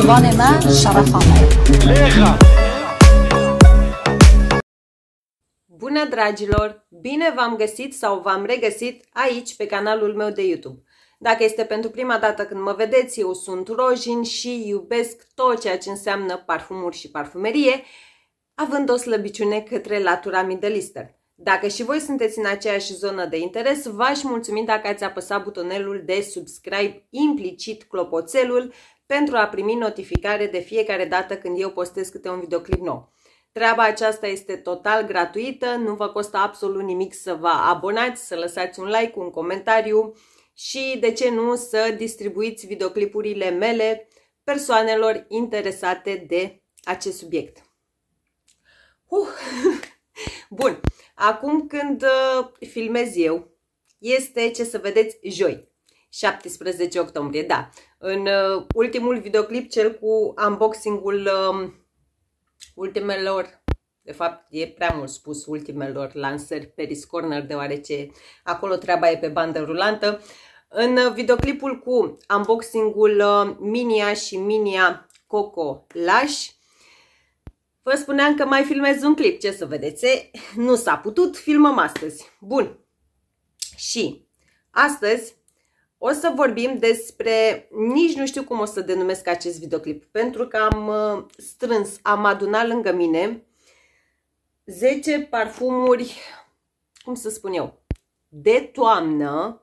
زبان من Bună dragilor! Bine v-am găsit sau v-am regăsit aici pe canalul meu de YouTube. Dacă este pentru prima dată când mă vedeți, eu sunt Rojin și iubesc tot ceea ce înseamnă parfumuri și parfumerie, având o slăbiciune către latura midelister. Dacă și voi sunteți în aceeași zonă de interes, v-aș mulțumi dacă ați apăsat butonelul de subscribe implicit clopoțelul pentru a primi notificare de fiecare dată când eu postez câte un videoclip nou. Treaba aceasta este total gratuită, nu vă costă absolut nimic să vă abonați, să lăsați un like, un comentariu și, de ce nu, să distribuiți videoclipurile mele persoanelor interesate de acest subiect. Uh! Bun, acum când uh, filmez eu, este ce să vedeți joi, 17 octombrie, da. În uh, ultimul videoclip, cel cu unboxing-ul um, ultimelor, de fapt e prea mult spus ultimelor lansări pe Discorner, deoarece acolo treaba e pe bandă rulantă, în uh, videoclipul cu unboxing-ul uh, Minia și Minia Coco Lash, vă spuneam că mai filmez un clip, ce să vedeți, nu s-a putut, filmăm astăzi. Bun, și astăzi o să vorbim despre, nici nu știu cum o să denumesc acest videoclip, pentru că am uh, strâns, am adunat lângă mine 10 parfumuri, cum să spun eu, de toamnă,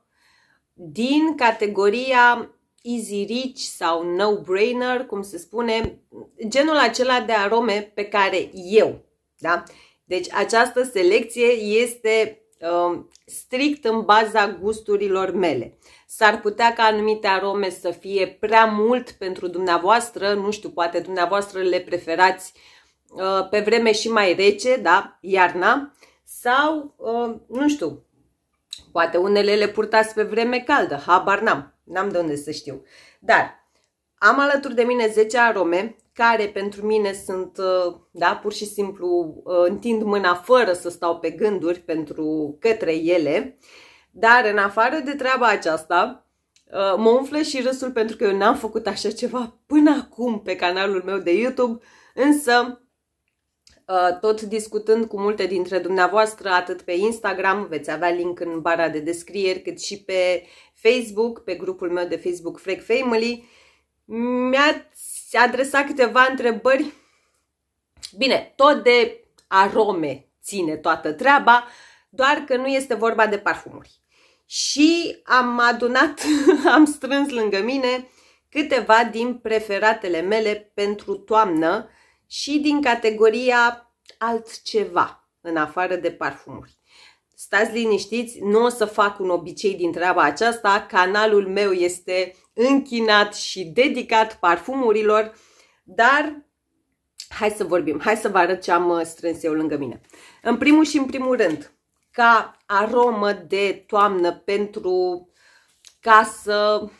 din categoria easy rich sau no-brainer, cum se spune, genul acela de arome pe care eu, da? Deci această selecție este Um, strict în baza gusturilor mele. S-ar putea ca anumite arome să fie prea mult pentru dumneavoastră, nu știu, poate dumneavoastră le preferați uh, pe vreme și mai rece, da, iarna, sau, uh, nu știu, poate unele le purtați pe vreme caldă, habar n-am, n-am de unde să știu. Dar am alături de mine 10 arome care pentru mine sunt, uh, da, pur și simplu uh, întind mâna fără să stau pe gânduri pentru către ele, dar în afară de treaba aceasta, uh, mă umflă și râsul pentru că eu n-am făcut așa ceva până acum pe canalul meu de YouTube, însă tot discutând cu multe dintre dumneavoastră, atât pe Instagram, veți avea link în bara de descrieri, cât și pe Facebook, pe grupul meu de Facebook Freak Family, mi-a se adresa câteva întrebări. Bine, tot de arome ține toată treaba, doar că nu este vorba de parfumuri. Și am adunat, am strâns lângă mine câteva din preferatele mele pentru toamnă și din categoria altceva, în afară de parfumuri stați liniștiți, nu o să fac un obicei din treaba aceasta, canalul meu este închinat și dedicat parfumurilor, dar hai să vorbim, hai să vă arăt ce am uh, strâns eu lângă mine. În primul și în primul rând, ca aromă de toamnă pentru casă,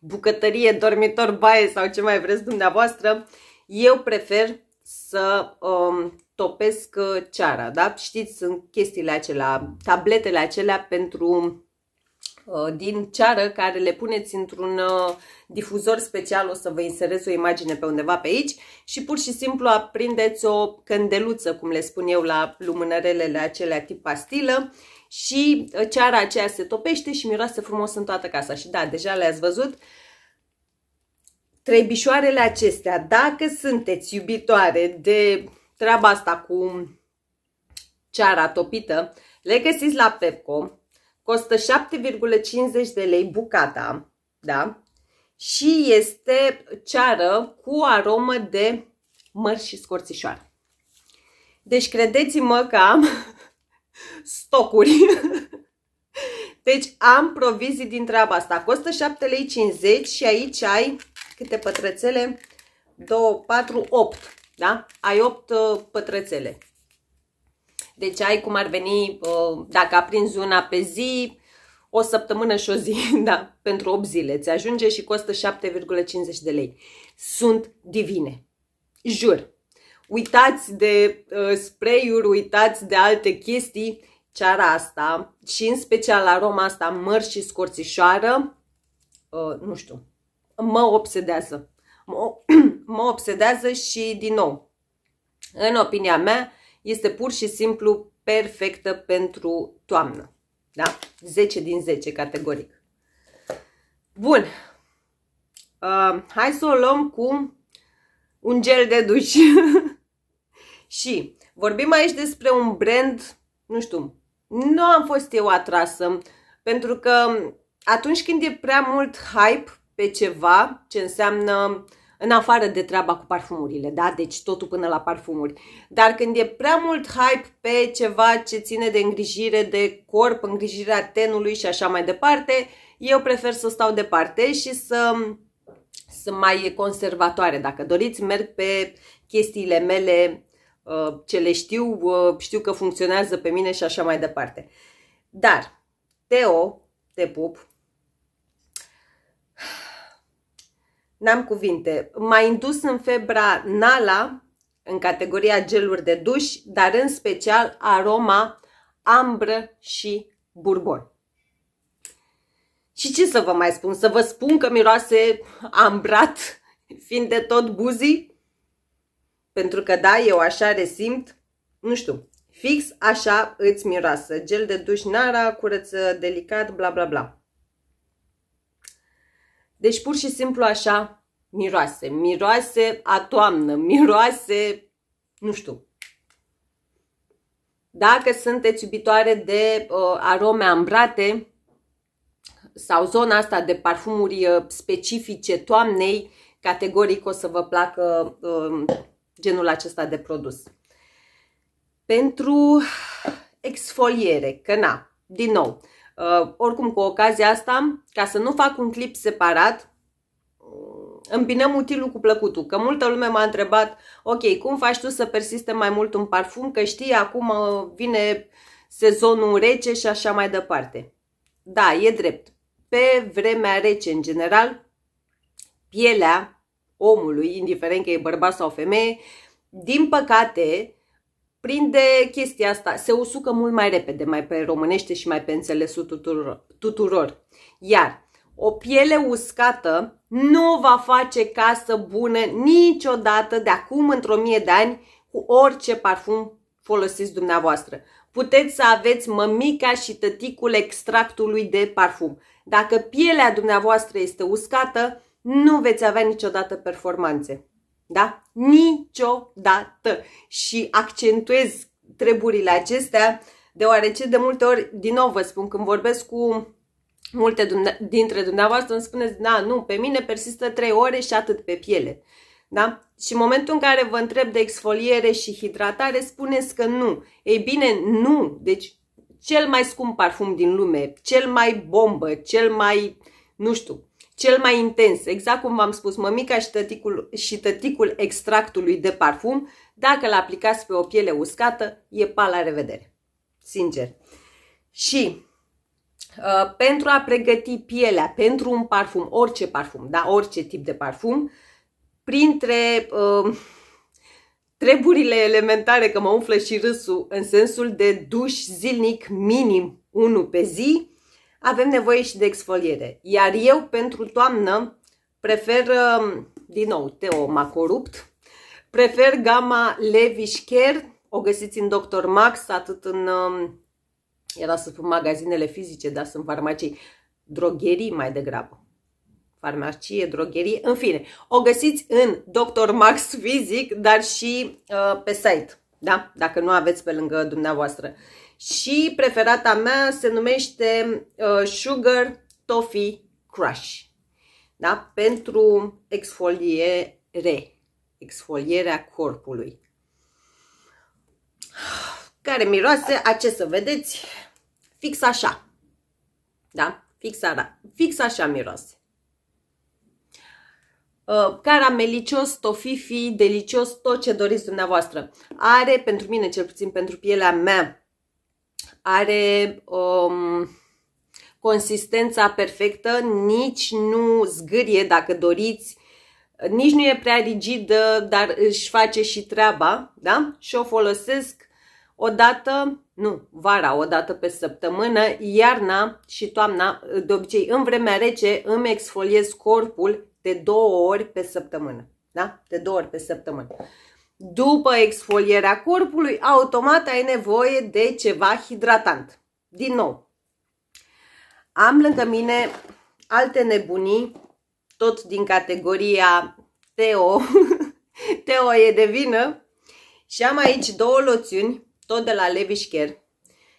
bucătărie, dormitor, baie sau ce mai vreți dumneavoastră, eu prefer să um, topesc uh, ceara, da? Știți, sunt chestiile acelea, tabletele acelea pentru uh, din ceară care le puneți într-un uh, difuzor special, o să vă inserez o imagine pe undeva pe aici și pur și simplu aprindeți o candeluță, cum le spun eu, la lumânărelele acelea tip pastilă și ceara aceea se topește și miroase frumos în toată casa. Și da, deja le-ați văzut, trebișoarele acestea, dacă sunteți iubitoare de treaba asta cu ceara topită, le găsiți la Pepco, costă 7,50 de lei bucata, da? Și este ceară cu aromă de măr și scorțișoară. Deci credeți-mă că am stocuri. Deci am provizii din treaba asta. Costă 7,50 lei și aici ai câte pătrățele? 2, 4, 8. Da? Ai 8 uh, pătrățele. Deci ai cum ar veni, uh, dacă aprinzi una pe zi, o săptămână și o zi, da, pentru 8 zile. Ți ajunge și costă 7,50 de lei. Sunt divine. Jur. Uitați de uh, spray-uri, uitați de alte chestii. Ceara asta și în special aroma asta măr și scorțișoară, uh, nu știu, mă obsedează. mă, obsedează și, din nou, în opinia mea, este pur și simplu perfectă pentru toamnă. Da? 10 din 10, categoric. Bun. Uh, hai să o luăm cu un gel de duș. și vorbim aici despre un brand, nu știu, nu am fost eu atrasă, pentru că atunci când e prea mult hype, pe ceva ce înseamnă în afară de treaba cu parfumurile, da? Deci totul până la parfumuri. Dar când e prea mult hype pe ceva ce ține de îngrijire de corp, îngrijirea tenului și așa mai departe, eu prefer să stau departe și să sunt mai conservatoare. Dacă doriți, merg pe chestiile mele, uh, ce le știu, uh, știu că funcționează pe mine și așa mai departe. Dar, Teo, te pup, N-am cuvinte. M-a indus în febra Nala, în categoria geluri de duș, dar în special aroma ambră și bourbon. Și ce să vă mai spun? Să vă spun că miroase ambrat, fiind de tot buzii? Pentru că da, eu așa resimt, nu știu, fix așa îți miroasă. Gel de duș nara, curăță delicat, bla bla bla. Deci pur și simplu așa miroase, miroase a toamnă, miroase, nu știu. Dacă sunteți iubitoare de uh, arome ambrate sau zona asta de parfumuri uh, specifice toamnei, categoric o să vă placă uh, genul acesta de produs. Pentru exfoliere, că na, din nou, Uh, oricum, cu ocazia asta, ca să nu fac un clip separat, îmbinăm utilul cu plăcutul. Că multă lume m-a întrebat, ok, cum faci tu să persiste mai mult un parfum? Că știi, acum uh, vine sezonul rece și așa mai departe. Da, e drept. Pe vremea rece, în general, pielea omului, indiferent că e bărbat sau femeie, din păcate, prinde chestia asta, se usucă mult mai repede, mai pe românește și mai pe înțelesul tuturor. tuturor. Iar o piele uscată nu va face casă bună niciodată de acum într-o mie de ani cu orice parfum folosiți dumneavoastră. Puteți să aveți mămica și tăticul extractului de parfum. Dacă pielea dumneavoastră este uscată, nu veți avea niciodată performanțe. Da? Niciodată. Și accentuez treburile acestea, deoarece de multe ori, din nou vă spun, când vorbesc cu multe dintre dumneavoastră, îmi spuneți, da, nu, pe mine persistă 3 ore și atât pe piele. Da? Și în momentul în care vă întreb de exfoliere și hidratare, spuneți că nu. Ei bine, nu. Deci, cel mai scump parfum din lume, cel mai bombă, cel mai, nu știu, cel mai intens, exact cum v-am spus, mămica și tăticul, și tăticul extractului de parfum, dacă l aplicați pe o piele uscată, e pa la revedere. Sincer. Și uh, pentru a pregăti pielea pentru un parfum, orice parfum, da, orice tip de parfum, printre uh, treburile elementare, că mă umflă și râsul, în sensul de duș zilnic minim 1 pe zi, avem nevoie și de exfoliere. Iar eu pentru toamnă prefer, um, din nou, Teo m-a corupt, prefer gama Levish Care, o găsiți în Dr. Max, atât în, um, era să spun magazinele fizice, dar sunt farmacii, drogherii mai degrabă farmacie, drogherie, în fine, o găsiți în Dr. Max Fizic, dar și uh, pe site, da? dacă nu aveți pe lângă dumneavoastră și preferata mea se numește uh, Sugar Toffee Crush. Da? Pentru exfoliere, exfolierea corpului. Care miroase a ce să vedeți? Fix așa. Da? Fix, ara, fix așa miroase. Uh, caramelicios, tofifi, delicios, tot ce doriți dumneavoastră. Are, pentru mine, cel puțin pentru pielea mea, are um, consistența perfectă, nici nu zgârie dacă doriți, nici nu e prea rigidă, dar își face și treaba, da? Și o folosesc o dată, nu, vara, o dată pe săptămână, iarna și toamna, de obicei în vremea rece îmi exfoliez corpul de două ori pe săptămână, da? De două ori pe săptămână. După exfolierea corpului, automat ai nevoie de ceva hidratant. Din nou, am lângă mine alte nebunii, tot din categoria Teo. Teo e de vină. Și am aici două loțiuni, tot de la Levi's Care.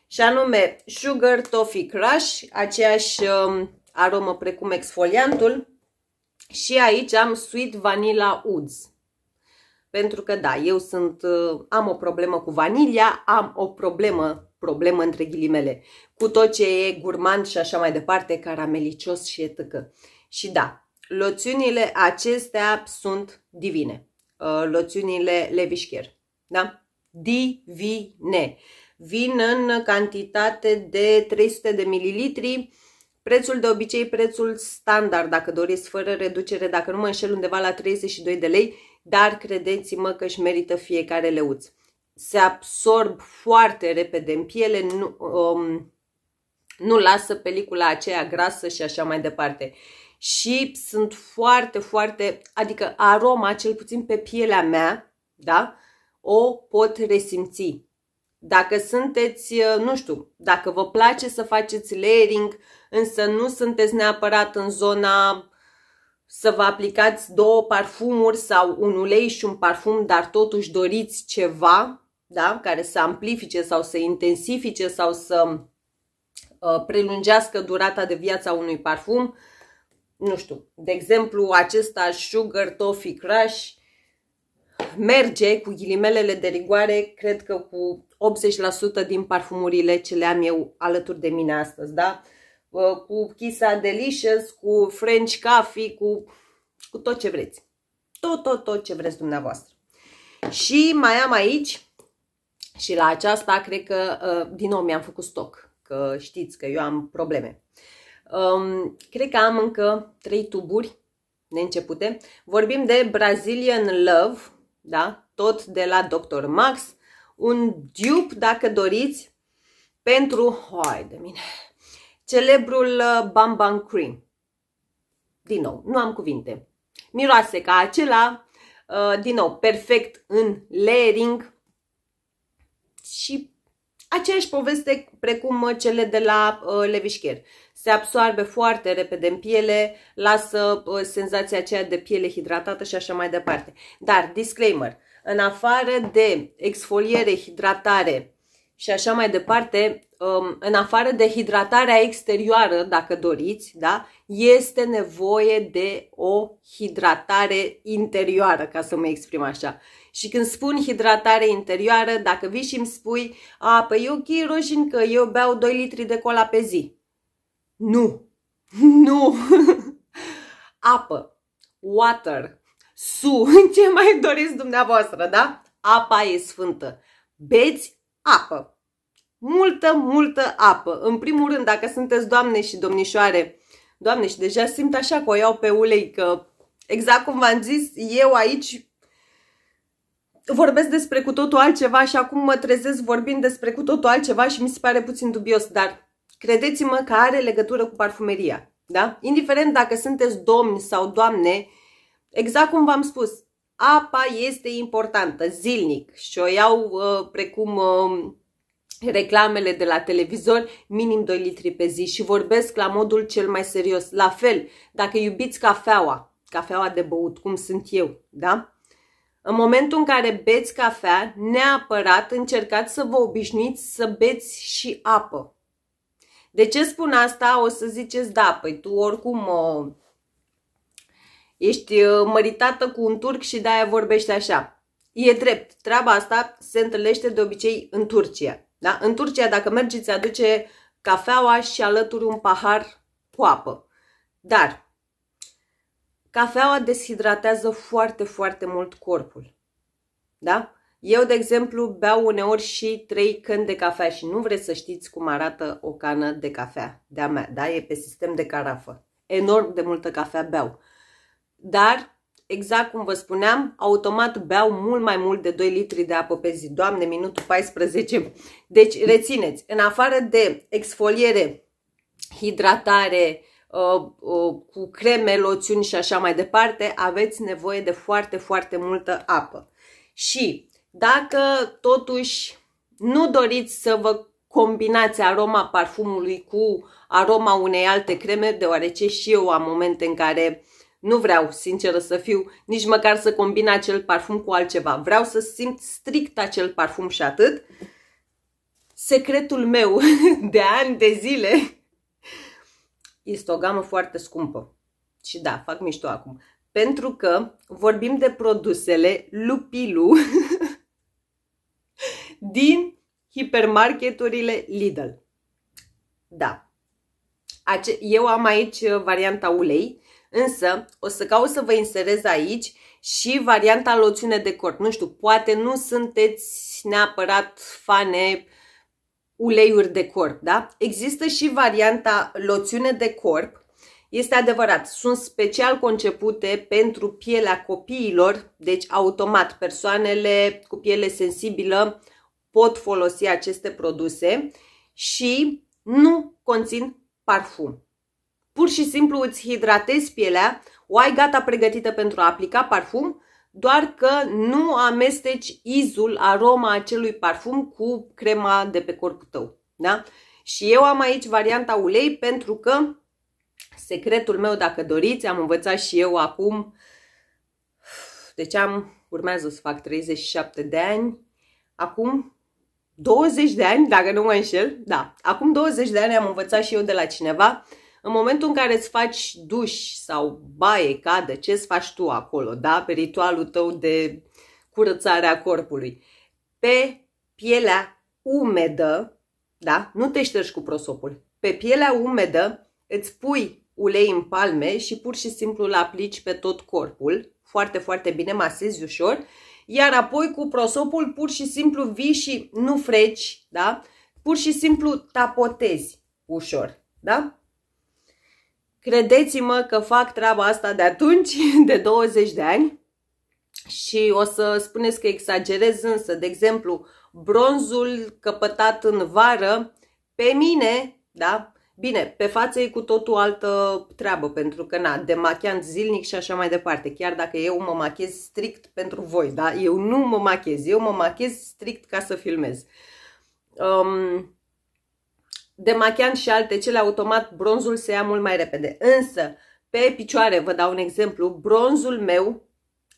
Și anume Sugar Toffee Crush, aceeași um, aromă precum exfoliantul. Și aici am Sweet Vanilla Woods. Pentru că da, eu sunt, uh, am o problemă cu vanilia, am o problemă, problemă între ghilimele, cu tot ce e gurmand și așa mai departe, caramelicios și etică. Și da, loțiunile acestea sunt divine. Uh, loțiunile levișcher, da? Divine. Vin în cantitate de 300 de mililitri, Prețul de obicei, prețul standard, dacă doriți, fără reducere, dacă nu mă înșel, undeva la 32 de lei, dar credeți-mă că își merită fiecare leuț. Se absorb foarte repede în piele, nu, um, nu lasă pelicula aceea grasă și așa mai departe. Și sunt foarte, foarte, adică aroma, cel puțin pe pielea mea, da? O pot resimți. Dacă sunteți, uh, nu știu, dacă vă place să faceți layering, însă nu sunteți neapărat în zona să vă aplicați două parfumuri sau un ulei și un parfum, dar totuși doriți ceva da? care să amplifice sau să intensifice sau să uh, prelungească durata de viață a unui parfum. Nu știu, de exemplu acesta Sugar Toffee Crush merge cu ghilimelele de rigoare, cred că cu 80% din parfumurile ce le am eu alături de mine astăzi, da? Cu Kisa Delicious, cu French Coffee, cu, cu tot ce vreți. Tot, tot, tot ce vreți dumneavoastră. Și mai am aici, și la aceasta cred că uh, din nou mi-am făcut stoc, că știți că eu am probleme. Um, cred că am încă trei tuburi neîncepute. Vorbim de Brazilian Love, da? tot de la Dr. Max un dupe, dacă doriți, pentru, hai de mine, celebrul uh, Bam Cream. Din nou, nu am cuvinte. Miroase ca acela, uh, din nou, perfect în layering și aceeași poveste precum uh, cele de la Levișcher. Se absoarbe foarte repede în piele, lasă senzația aceea de piele hidratată și așa mai departe. Dar, disclaimer, în afară de exfoliere, hidratare și așa mai departe, um, în afară de hidratarea exterioară, dacă doriți, da, este nevoie de o hidratare interioară, ca să mă exprim așa. Și când spun hidratare interioară, dacă vii și îmi spui, a, păi eu roșin, că eu beau 2 litri de cola pe zi. Nu! Nu! Apă, water, su, ce mai doriți dumneavoastră, da? Apa e sfântă. Beți apă. Multă, multă apă. În primul rând, dacă sunteți doamne și domnișoare, doamne și deja simt așa că o iau pe ulei, că exact cum v-am zis, eu aici vorbesc despre cu totul altceva și acum mă trezesc vorbind despre cu totul altceva și mi se pare puțin dubios, dar credeți-mă că are legătură cu parfumeria, da? Indiferent dacă sunteți domni sau doamne, uh, Exact cum v-am spus, apa este importantă zilnic și o iau uh, precum uh, reclamele de la televizor, minim 2 litri pe zi și vorbesc la modul cel mai serios. La fel, dacă iubiți cafeaua, cafeaua de băut, cum sunt eu, da? În momentul în care beți cafea, neapărat încercați să vă obișnuiți să beți și apă. De ce spun asta? O să ziceți, da, păi tu oricum... Uh, Ești ă, măritată cu un turc și de-aia vorbești așa. E drept, treaba asta se întâlnește de obicei în Turcia. Da? În Turcia, dacă mergeți, aduce cafeaua și alături un pahar cu apă. Dar cafeaua deshidratează foarte, foarte mult corpul. Da? Eu, de exemplu, beau uneori și trei căni de cafea și nu vreți să știți cum arată o cană de cafea de-a mea, da? E pe sistem de carafă. Enorm de multă cafea beau dar, exact cum vă spuneam, automat beau mult mai mult de 2 litri de apă pe zi. Doamne, minutul 14. Deci, rețineți, în afară de exfoliere, hidratare, ă, ă, cu creme, loțiuni și așa mai departe, aveți nevoie de foarte, foarte multă apă. Și dacă totuși nu doriți să vă combinați aroma parfumului cu aroma unei alte creme, deoarece și eu am momente în care nu vreau, sinceră să fiu, nici măcar să combin acel parfum cu altceva. Vreau să simt strict acel parfum și atât. Secretul meu de ani, de zile, este o gamă foarte scumpă. Și da, fac mișto acum. Pentru că vorbim de produsele Lupilu din hipermarketurile Lidl. Da. Ace- Eu am aici varianta ulei Însă, o să caut să vă inserez aici și varianta loțiune de cort. Nu știu, poate nu sunteți neapărat fane uleiuri de corp, da? Există și varianta loțiune de corp. Este adevărat, sunt special concepute pentru pielea copiilor, deci automat persoanele cu piele sensibilă pot folosi aceste produse și nu conțin parfum. Pur și simplu îți hidratezi pielea, o ai gata pregătită pentru a aplica parfum, doar că nu amesteci izul, aroma acelui parfum cu crema de pe corpul tău. Da? Și eu am aici varianta ulei pentru că secretul meu, dacă doriți, am învățat și eu acum, deci am, urmează să fac 37 de ani, acum 20 de ani, dacă nu mă înșel, da, acum 20 de ani am învățat și eu de la cineva în momentul în care îți faci duș sau baie, cadă, ce îți faci tu acolo, da? Pe ritualul tău de curățare a corpului. Pe pielea umedă, da? Nu te ștergi cu prosopul. Pe pielea umedă îți pui ulei în palme și pur și simplu îl aplici pe tot corpul. Foarte, foarte bine, masezi ușor. Iar apoi cu prosopul pur și simplu vii și nu freci, da? Pur și simplu tapotezi ușor, da? Credeți-mă că fac treaba asta de atunci, de 20 de ani și o să spuneți că exagerez însă, de exemplu, bronzul căpătat în vară, pe mine, da, Bine, pe față e cu totul altă treabă, pentru că, na, demachiant zilnic și așa mai departe. Chiar dacă eu mă machez strict pentru voi, da? Eu nu mă machez, eu mă machez strict ca să filmez. Um, demachiant și alte cele automat, bronzul se ia mult mai repede. Însă, pe picioare, vă dau un exemplu, bronzul meu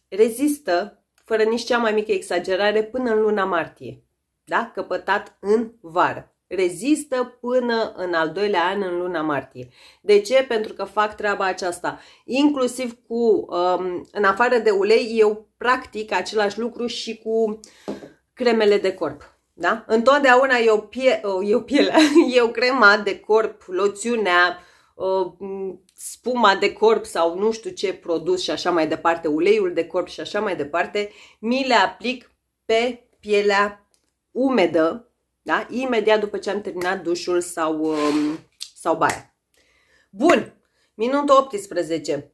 rezistă, fără nici cea mai mică exagerare, până în luna martie, da? căpătat în vară. Rezistă până în al doilea an, în luna martie. De ce? Pentru că fac treaba aceasta. Inclusiv cu, um, în afară de ulei, eu practic același lucru și cu cremele de corp. Da? Întotdeauna e o, pie, e o piele, e o crema de corp, loțiunea, spuma de corp sau nu știu ce produs și așa mai departe, uleiul de corp și așa mai departe, mi le aplic pe pielea umedă, da? imediat după ce am terminat dușul sau, um, sau baia. Bun, minutul 18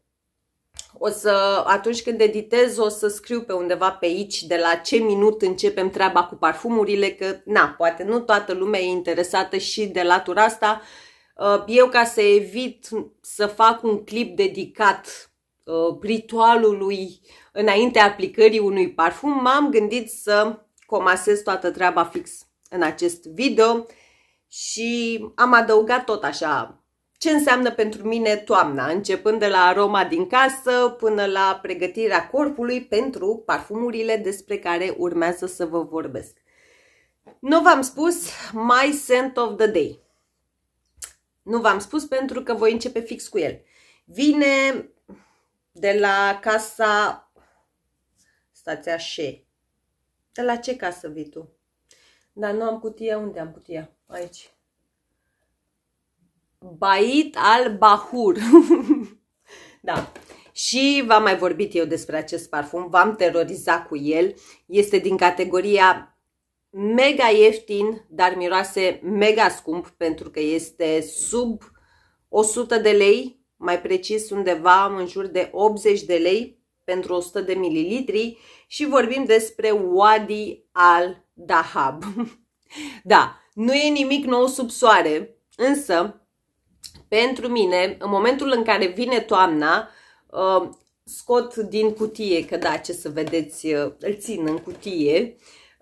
o să, atunci când editez, o să scriu pe undeva pe aici de la ce minut începem treaba cu parfumurile, că, na, poate nu toată lumea e interesată și de latura asta. Uh, eu, ca să evit să fac un clip dedicat uh, ritualului înainte aplicării unui parfum, m-am gândit să comasez toată treaba fix în acest video și am adăugat tot așa ce înseamnă pentru mine toamna, începând de la aroma din casă până la pregătirea corpului pentru parfumurile despre care urmează să vă vorbesc. Nu v-am spus My Scent of the Day. Nu v-am spus pentru că voi începe fix cu el. Vine de la casa... Stați așa. De la ce casă vii tu? Dar nu am cutia. Unde am cutia? Aici. Bait al-Bahur. da. Și v-am mai vorbit eu despre acest parfum, v-am terorizat cu el. Este din categoria mega ieftin, dar miroase mega scump pentru că este sub 100 de lei, mai precis undeva în jur de 80 de lei pentru 100 de mililitri și vorbim despre Wadi al Dahab. da, nu e nimic nou sub soare, însă pentru mine, în momentul în care vine toamna, uh, scot din cutie, că da, ce să vedeți, uh, îl țin în cutie,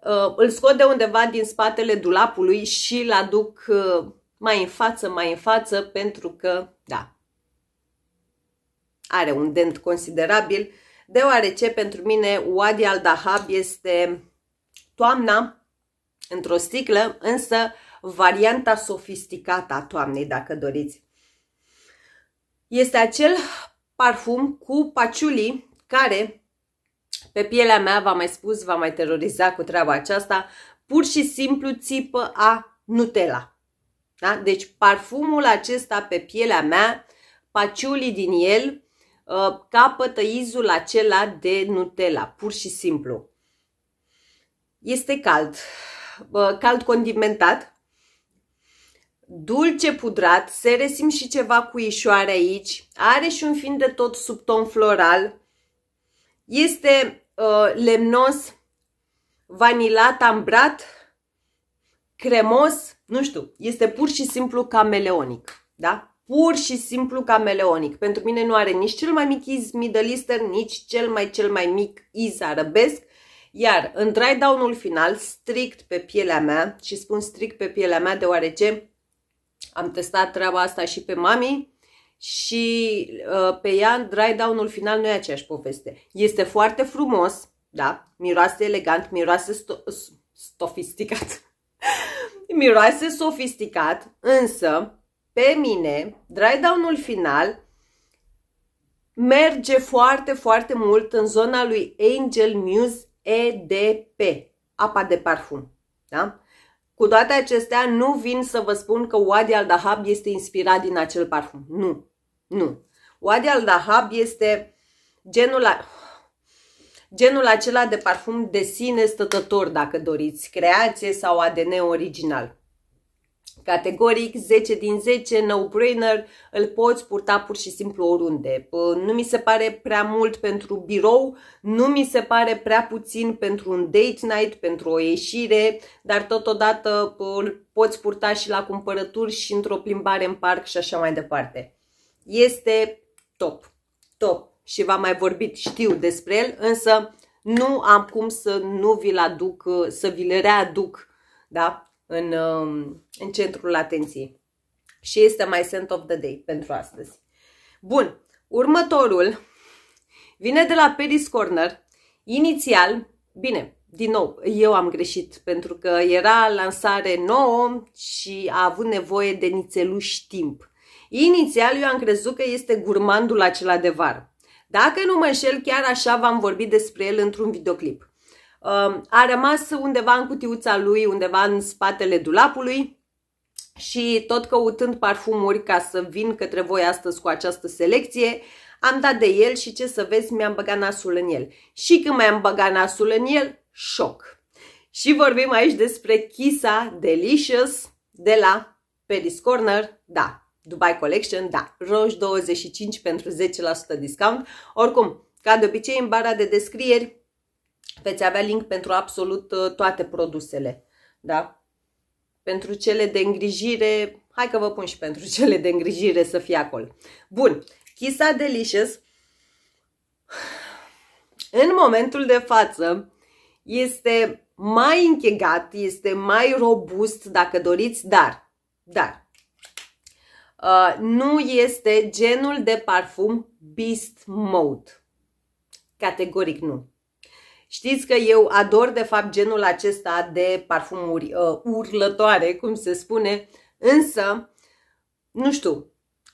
uh, îl scot de undeva din spatele dulapului și îl aduc mai în față, mai în față, pentru că, da, are un dent considerabil, deoarece pentru mine Wadi al Dahab este toamna într-o sticlă, însă varianta sofisticată a toamnei, dacă doriți. Este acel parfum cu paciuli care pe pielea mea, v-am mai spus, v-am mai teroriza cu treaba aceasta, pur și simplu țipă a Nutella. Da? Deci parfumul acesta pe pielea mea, paciuli din el, uh, capătă izul acela de Nutella, pur și simplu. Este cald, uh, cald condimentat, dulce pudrat, se resim și ceva cu ișoare aici, are și un fin de tot subton floral, este uh, lemnos, vanilat, ambrat, cremos, nu știu, este pur și simplu cameleonic, da? Pur și simplu cameleonic. Pentru mine nu are nici cel mai mic iz middle eastern, nici cel mai cel mai mic iz arabesc, iar în dry down-ul final, strict pe pielea mea, și spun strict pe pielea mea deoarece am testat treaba asta și pe mami și uh, pe ea dry down-ul final nu e aceeași poveste. Este foarte frumos, da, miroase elegant, miroase sto stofisticat. miroase sofisticat, însă pe mine dry down-ul final merge foarte, foarte mult în zona lui Angel Muse EDP, apa de parfum. Da? Cu toate acestea, nu vin să vă spun că Wadi al-Dahab este inspirat din acel parfum. Nu, nu. Wadi al-Dahab este genul, a... genul acela de parfum de sine stătător, dacă doriți, creație sau ADN original. Categoric, 10 din 10, no-brainer, îl poți purta pur și simplu oriunde. Nu mi se pare prea mult pentru birou, nu mi se pare prea puțin pentru un date night, pentru o ieșire, dar totodată îl poți purta și la cumpărături și într-o plimbare în parc și așa mai departe. Este top, top și v-am mai vorbit, știu despre el, însă nu am cum să nu vi-l aduc, să vi le readuc, da? în, um, în centrul atenției. Și este mai scent of the day pentru astăzi. Bun, următorul vine de la Paris Corner. Inițial, bine, din nou, eu am greșit pentru că era lansare nouă și a avut nevoie de nițeluși timp. Inițial eu am crezut că este gurmandul acela de vară. Dacă nu mă înșel, chiar așa v-am vorbit despre el într-un videoclip. Um, a rămas undeva în cutiuța lui, undeva în spatele dulapului și tot căutând parfumuri ca să vin către voi astăzi cu această selecție, am dat de el și ce să vezi, mi-am băgat nasul în el. Și când mi-am băgat nasul în el, șoc! Și vorbim aici despre Kisa Delicious de la Paris Corner, da, Dubai Collection, da, roș 25 pentru 10% discount. Oricum, ca de obicei, în bara de descrieri Veți avea link pentru absolut uh, toate produsele. Da? Pentru cele de îngrijire, hai că vă pun și pentru cele de îngrijire să fie acolo. Bun, Kisa Delicious în momentul de față este mai închegat, este mai robust dacă doriți, dar, dar, Uh, nu este genul de parfum Beast Mode. Categoric nu. Știți că eu ador de fapt genul acesta de parfumuri uh, urlătoare, cum se spune, însă, nu știu,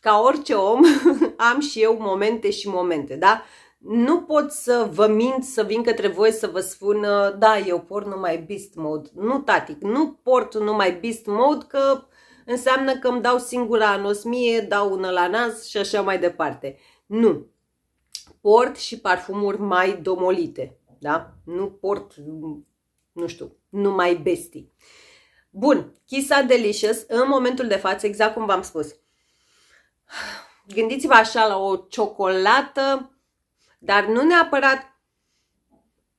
ca orice om am și eu momente și momente, da? Nu pot să vă mint, să vin către voi să vă spun, uh, da, eu port numai beast mode. Nu, tatic, nu port numai beast mode că înseamnă că îmi dau singura anosmie, dau una la nas și așa mai departe. Nu, port și parfumuri mai domolite da? Nu port, nu știu, numai bestii. Bun, Kissa Delicious, în momentul de față, exact cum v-am spus. Gândiți-vă așa la o ciocolată, dar nu neapărat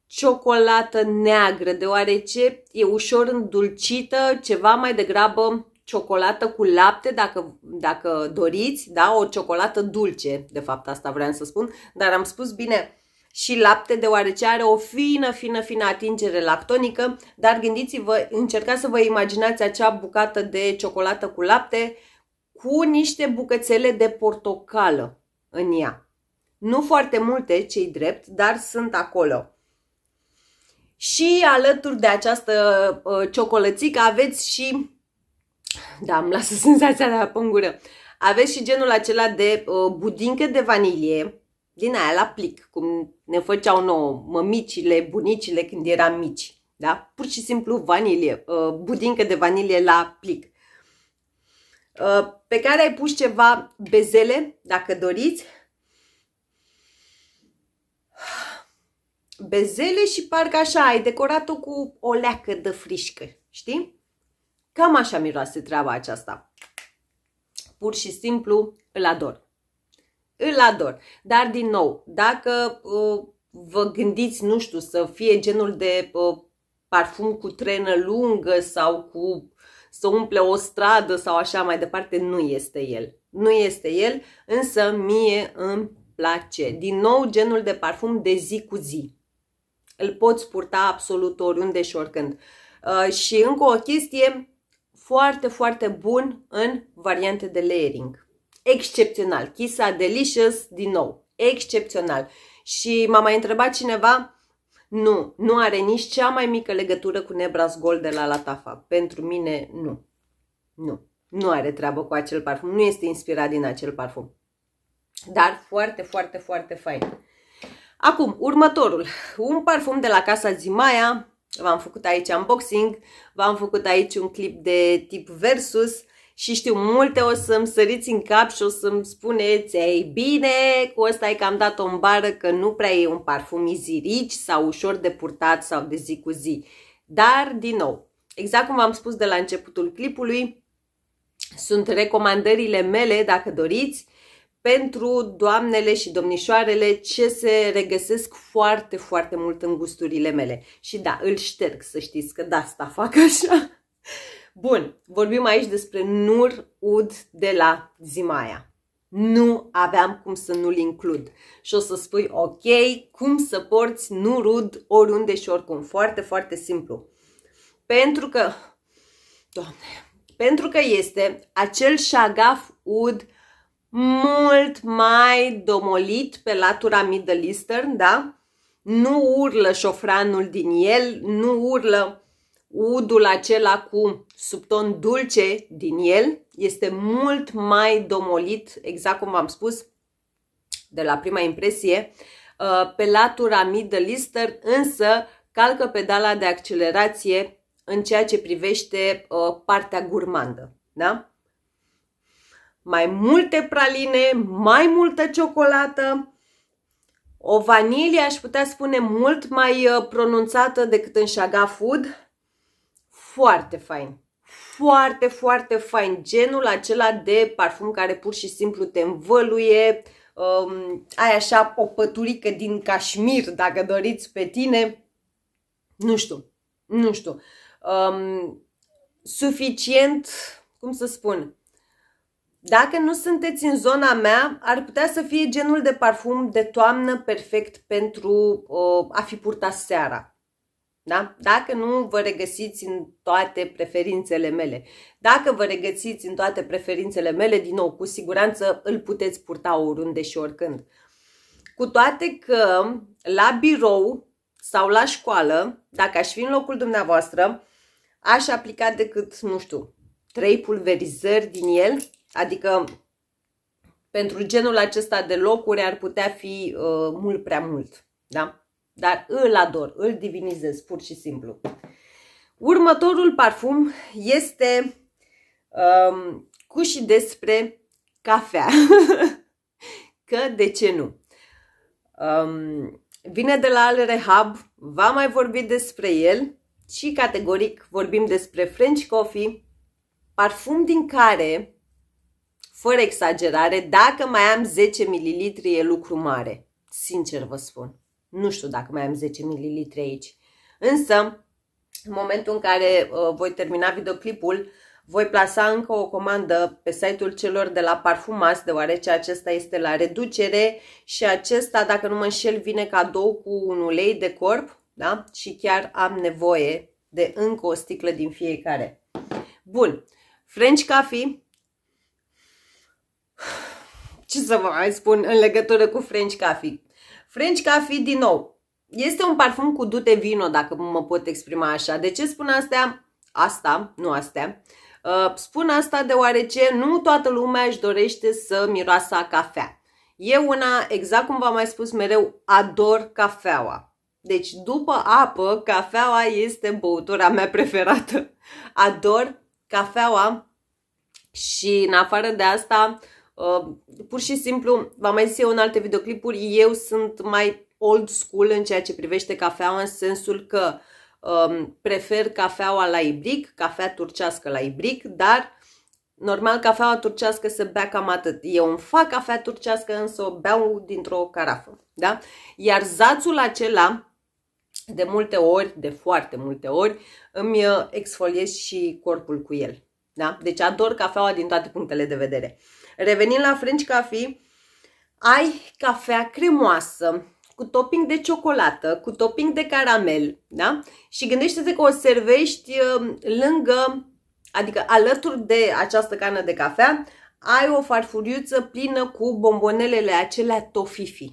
ciocolată neagră, deoarece e ușor îndulcită, ceva mai degrabă ciocolată cu lapte, dacă, dacă doriți, da? o ciocolată dulce, de fapt asta vreau să spun, dar am spus bine, și lapte, deoarece are o fină, fină, fină atingere lactonică, dar gândiți-vă, încercați să vă imaginați acea bucată de ciocolată cu lapte cu niște bucățele de portocală în ea. Nu foarte multe, cei drept, dar sunt acolo. Și alături de această uh, ciocolățică aveți și... Da, îmi lasă senzația de apă în gură. Aveți și genul acela de uh, budincă de vanilie, din aia la plic, cum ne făceau nouă mămicile, bunicile când eram mici. Da? Pur și simplu vanilie, uh, budincă de vanilie la plic. Uh, pe care ai pus ceva bezele, dacă doriți. Bezele și parcă așa, ai decorat-o cu o leacă de frișcă, știi? Cam așa miroase treaba aceasta. Pur și simplu îl ador. Îl ador. Dar, din nou, dacă uh, vă gândiți, nu știu, să fie genul de uh, parfum cu trenă lungă sau cu să umple o stradă sau așa mai departe, nu este el. Nu este el, însă mie îmi place. Din nou, genul de parfum de zi cu zi. Îl poți purta absolut oriunde și oricând. Uh, și încă o chestie, foarte, foarte bun în variante de layering excepțional. Chisa Delicious, din nou, excepțional. Și m-a mai întrebat cineva, nu, nu are nici cea mai mică legătură cu Nebras Gold de la Latafa. Pentru mine, nu. Nu. Nu are treabă cu acel parfum. Nu este inspirat din acel parfum. Dar foarte, foarte, foarte fain. Acum, următorul. Un parfum de la Casa Zimaia. V-am făcut aici unboxing. V-am făcut aici un clip de tip versus și știu, multe o să-mi săriți în cap și o să-mi spuneți, ei bine, cu ăsta e cam dat-o în bară, că nu prea e un parfum izirici sau ușor de purtat sau de zi cu zi. Dar, din nou, exact cum v-am spus de la începutul clipului, sunt recomandările mele, dacă doriți, pentru doamnele și domnișoarele ce se regăsesc foarte, foarte mult în gusturile mele. Și da, îl șterg, să știți că de asta fac așa. Bun, vorbim aici despre Nur Ud de la Zimaia. Nu aveam cum să nu-l includ. Și o să spui, ok, cum să porți Nur Ud oriunde și oricum. Foarte, foarte simplu. Pentru că, doamne, pentru că este acel șagaf ud mult mai domolit pe latura Middle Eastern, da? Nu urlă șofranul din el, nu urlă udul acela cu subton dulce din el este mult mai domolit, exact cum v-am spus de la prima impresie, uh, pe latura middle eastern, însă calcă pedala de accelerație în ceea ce privește uh, partea gurmandă. Da? Mai multe praline, mai multă ciocolată, o vanilie aș putea spune mult mai uh, pronunțată decât în Shaga Food, foarte fain. Foarte, foarte fain. Genul acela de parfum care pur și simplu te învăluie, um, ai așa o păturică din cașmir, dacă doriți, pe tine. Nu știu, nu știu. Um, suficient, cum să spun, dacă nu sunteți în zona mea, ar putea să fie genul de parfum de toamnă perfect pentru uh, a fi purtat seara. Da? Dacă nu vă regăsiți în toate preferințele mele. Dacă vă regăsiți în toate preferințele mele, din nou, cu siguranță îl puteți purta oriunde și oricând. Cu toate că la birou sau la școală, dacă aș fi în locul dumneavoastră, aș aplica decât, nu știu, trei pulverizări din el, adică pentru genul acesta de locuri ar putea fi uh, mult prea mult. Da? Dar îl ador, îl divinizez pur și simplu. Următorul parfum este um, cu și despre cafea. Că de ce nu? Um, vine de la Al Rehab, va mai vorbi despre el și categoric vorbim despre French Coffee, parfum din care, fără exagerare, dacă mai am 10 ml e lucru mare. Sincer vă spun. Nu știu dacă mai am 10 ml aici. Însă, în momentul în care uh, voi termina videoclipul, voi plasa încă o comandă pe site-ul celor de la Parfumas, deoarece acesta este la reducere și acesta, dacă nu mă înșel, vine cadou cu un ulei de corp da? și chiar am nevoie de încă o sticlă din fiecare. Bun, French Coffee, ce să vă mai spun în legătură cu French Coffee? French Coffee din nou. Este un parfum cu dute vino, dacă mă pot exprima așa. De ce spun astea? Asta, nu astea. Uh, spun asta deoarece nu toată lumea își dorește să miroasă a cafea. Eu una, exact cum v-am mai spus mereu, ador cafeaua. Deci după apă, cafeaua este băutura mea preferată. Ador cafeaua și în afară de asta, uh, Uh, pur și simplu, v-am mai zis eu în alte videoclipuri, eu sunt mai old school în ceea ce privește cafeaua, în sensul că um, prefer cafeaua la ibric, cafea turcească la ibric, dar normal cafeaua turcească se bea cam atât. Eu îmi fac cafea turcească, însă o beau dintr-o carafă. Da? Iar zațul acela, de multe ori, de foarte multe ori, îmi uh, exfoliez și corpul cu el. Da? Deci ador cafeaua din toate punctele de vedere. Revenind la French Coffee, ai cafea cremoasă, cu topping de ciocolată, cu topping de caramel, da? Și gândește-te că o servești um, lângă, adică alături de această cană de cafea, ai o farfuriuță plină cu bombonelele acelea tofifi,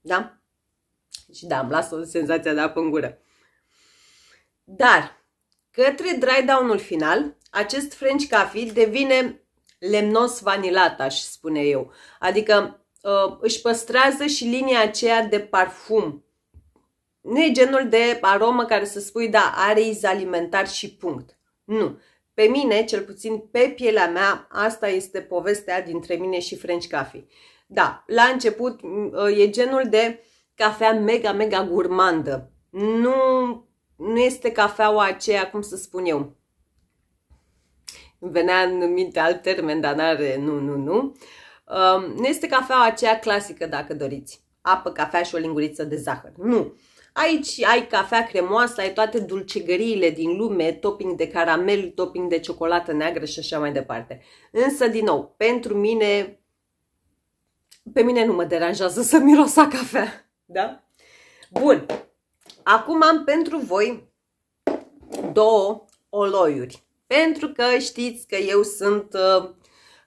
da? Și da, îmi lasă senzația de apă în gură. Dar, către dry down-ul final, acest French coffee devine lemnos vanilat, aș spune eu. Adică uh, își păstrează și linia aceea de parfum. Nu e genul de aromă care să spui, da, are iz alimentar și punct. Nu. Pe mine, cel puțin pe pielea mea, asta este povestea dintre mine și French Coffee. Da, la început uh, e genul de cafea mega, mega gurmandă. Nu, nu este cafeaua aceea, cum să spun eu, venea în minte alt termen, dar n-are, nu, nu, nu. Um, nu este cafeaua aceea clasică, dacă doriți. Apă, cafea și o linguriță de zahăr. Nu. Aici ai cafea cremoasă, ai toate dulcegăriile din lume, topping de caramel, topping de ciocolată neagră și așa mai departe. Însă, din nou, pentru mine, pe mine nu mă deranjează să mirosa cafea. Da? Bun. Acum am pentru voi două oloiuri. Pentru că știți că eu sunt uh,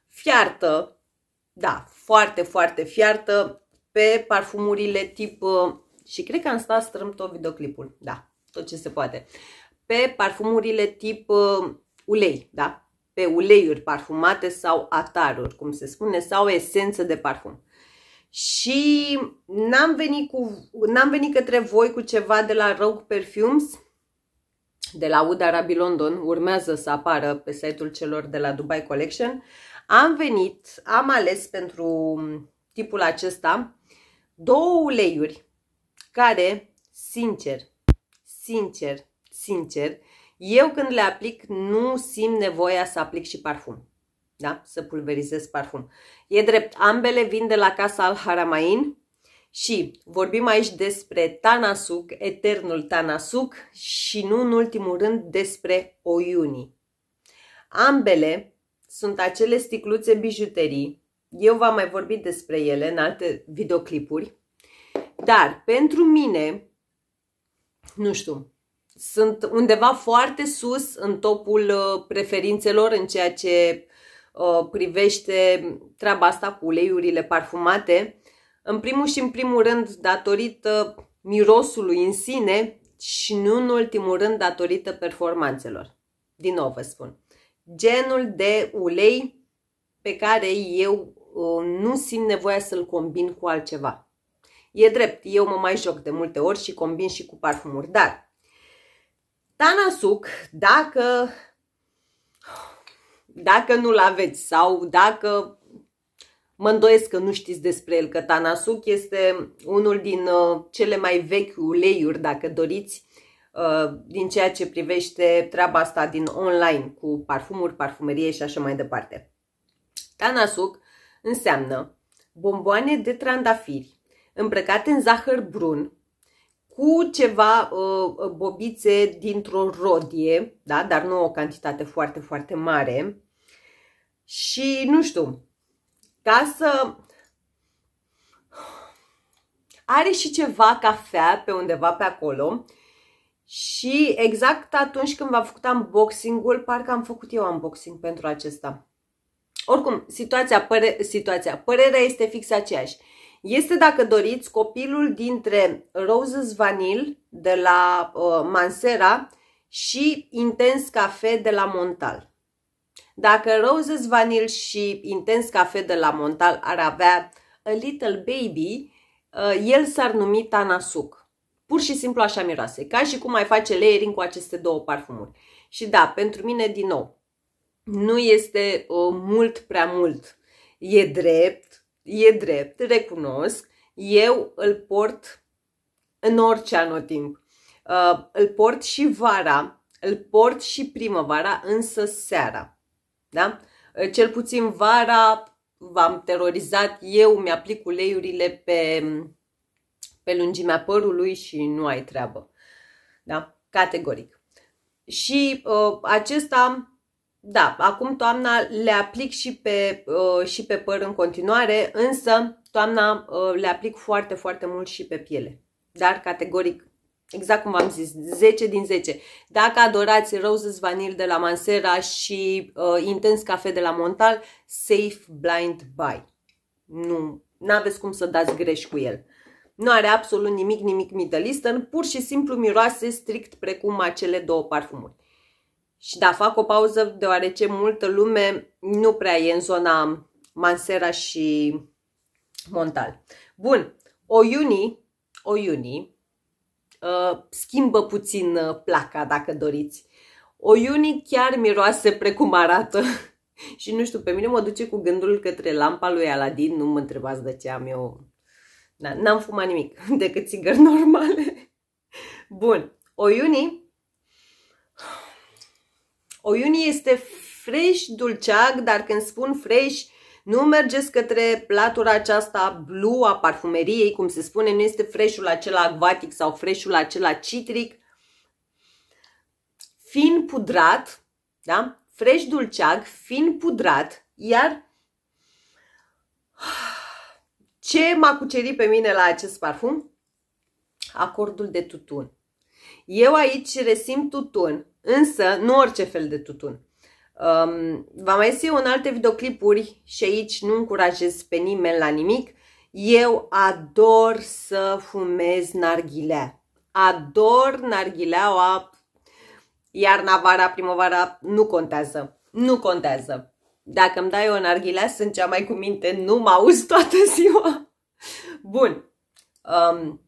fiartă, da, foarte, foarte fiartă pe parfumurile tip, uh, și cred că am stat strâmb tot videoclipul, da, tot ce se poate, pe parfumurile tip uh, ulei, da, pe uleiuri parfumate sau ataruri, cum se spune, sau esență de parfum. Și n-am venit, cu, am venit către voi cu ceva de la Rogue Perfumes, de la Uda Arabi London urmează să apară pe site-ul celor de la Dubai Collection. Am venit, am ales pentru tipul acesta două uleiuri care, sincer, sincer, sincer, eu când le aplic nu simt nevoia să aplic și parfum. Da? Să pulverizez parfum. E drept, ambele vin de la Casa Al Haramain, și vorbim aici despre Tanasuk, eternul Tanasuk și nu în ultimul rând despre Oyuni. Ambele sunt acele sticluțe bijuterii. Eu v-am mai vorbit despre ele în alte videoclipuri. Dar pentru mine, nu știu, sunt undeva foarte sus în topul uh, preferințelor în ceea ce uh, privește treaba asta cu uleiurile parfumate în primul și în primul rând, datorită mirosului în sine și nu în ultimul rând datorită performanțelor. Din nou vă spun. Genul de ulei pe care eu nu simt nevoia să-l combin cu altceva. E drept, eu mă mai joc de multe ori și combin și cu parfumuri, dar Tanasuc, dacă dacă nu-l aveți sau dacă Mă îndoiesc că nu știți despre el, că tanasuc este unul din uh, cele mai vechi uleiuri, dacă doriți, uh, din ceea ce privește treaba asta din online, cu parfumuri, parfumerie și așa mai departe. Tanasuc înseamnă bomboane de trandafiri îmbrăcate în zahăr brun, cu ceva uh, bobițe dintr-o rodie, da? dar nu o cantitate foarte, foarte mare. Și, nu știu, ca să are și ceva cafea pe undeva pe acolo și exact atunci când v-am făcut unboxing-ul, parcă am făcut eu unboxing pentru acesta. Oricum, situația, păre- situația, părerea este fix aceeași. Este, dacă doriți, copilul dintre Roses Vanille de la uh, Mansera și Intens Cafe de la Montal. Dacă Roses vanil și Intens Cafe de la Montal ar avea A Little Baby, uh, el s-ar numi Tanasuc. Pur și simplu așa miroase, ca și cum mai face layering cu aceste două parfumuri. Și da, pentru mine, din nou, nu este uh, mult prea mult. E drept, e drept, recunosc. Eu îl port în orice anotimp. Uh, îl port și vara, îl port și primăvara, însă seara. Da? Eh, cel puțin vara v-am terorizat eu, mi-aplic uleiurile pe, pe lungimea părului și nu ai treabă. Da? Categoric. Și uh, acesta, da, acum toamna le aplic și pe, uh, și pe păr în continuare, însă toamna uh, le aplic foarte, foarte mult și pe piele. Dar categoric Exact cum v-am zis, 10 din 10. Dacă adorați Roses Vanille de la Mansera și uh, Intens Cafe de la Montal, Safe Blind Buy. Nu aveți cum să dați greș cu el. Nu are absolut nimic, nimic Middle Eastern, pur și simplu miroase strict precum acele două parfumuri. Și da, fac o pauză deoarece multă lume nu prea e în zona Mansera și Montal. Bun, o o iunii, Uh, schimbă puțin uh, placa, dacă doriți. O iuni chiar miroase precum arată. și nu știu, pe mine mă duce cu gândul către lampa lui Aladin, nu mă întrebați de ce am eu... N-am fumat nimic, decât țigări normale. Bun, O O iuni este fresh dulceag, dar când spun fresh, nu mergeți către platura aceasta blue a parfumeriei, cum se spune, nu este freșul acela acvatic sau freșul acela citric, fin pudrat, da? freș dulceag, fin pudrat, iar ce m-a cucerit pe mine la acest parfum? Acordul de tutun. Eu aici resimt tutun, însă nu orice fel de tutun. Um, va mai zis eu în alte videoclipuri și aici nu încurajez pe nimeni la nimic. Eu ador să fumez narghilea. Ador narghileaua iarna, vara, primăvara, nu contează. Nu contează. Dacă îmi dai o narghilea, sunt cea mai cu minte, nu mă auzi toată ziua. Bun. Um,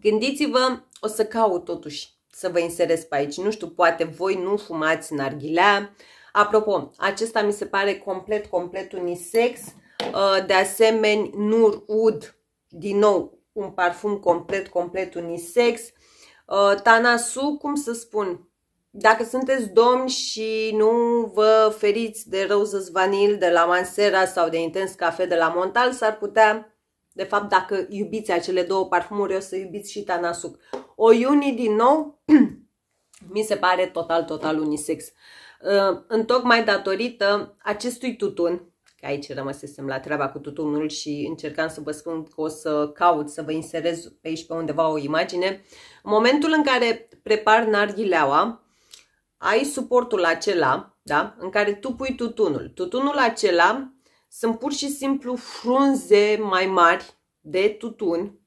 gândiți-vă, o să caut totuși să vă inserez pe aici. Nu știu, poate voi nu fumați narghilea, Apropo, acesta mi se pare complet, complet unisex. Uh, de asemenea, Nur Ud, din nou, un parfum complet, complet unisex. Uh, Tanasu, cum să spun, dacă sunteți domni și nu vă feriți de Roses Vanille de la Mansera sau de Intens Cafe de la Montal, s-ar putea, de fapt, dacă iubiți acele două parfumuri, o să iubiți și Tanasuc. O iunii din nou, mi se pare total, total unisex. Uh, Ă, întocmai datorită acestui tutun, că aici rămăsesem la treaba cu tutunul și încercam să vă spun că o să caut, să vă inserez pe aici pe undeva o imagine. În momentul în care prepar narghileaua, ai suportul acela, da? în care tu pui tutunul. Tutunul acela sunt pur și simplu frunze mai mari de tutun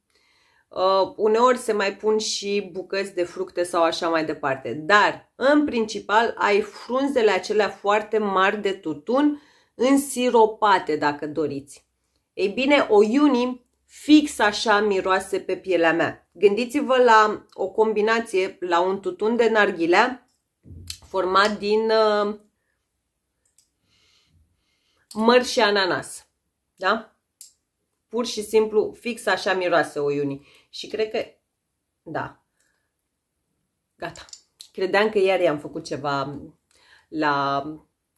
Uh, uneori se mai pun și bucăți de fructe sau așa mai departe. Dar, în principal, ai frunzele acelea foarte mari de tutun în siropate dacă doriți. Ei bine, o iuni fix așa miroase pe pielea mea. Gândiți-vă la o combinație, la un tutun de narghilea format din uh, măr și ananas. Da? Pur și simplu, fix așa miroase iunii. Și cred că, da, gata. Credeam că ieri am făcut ceva la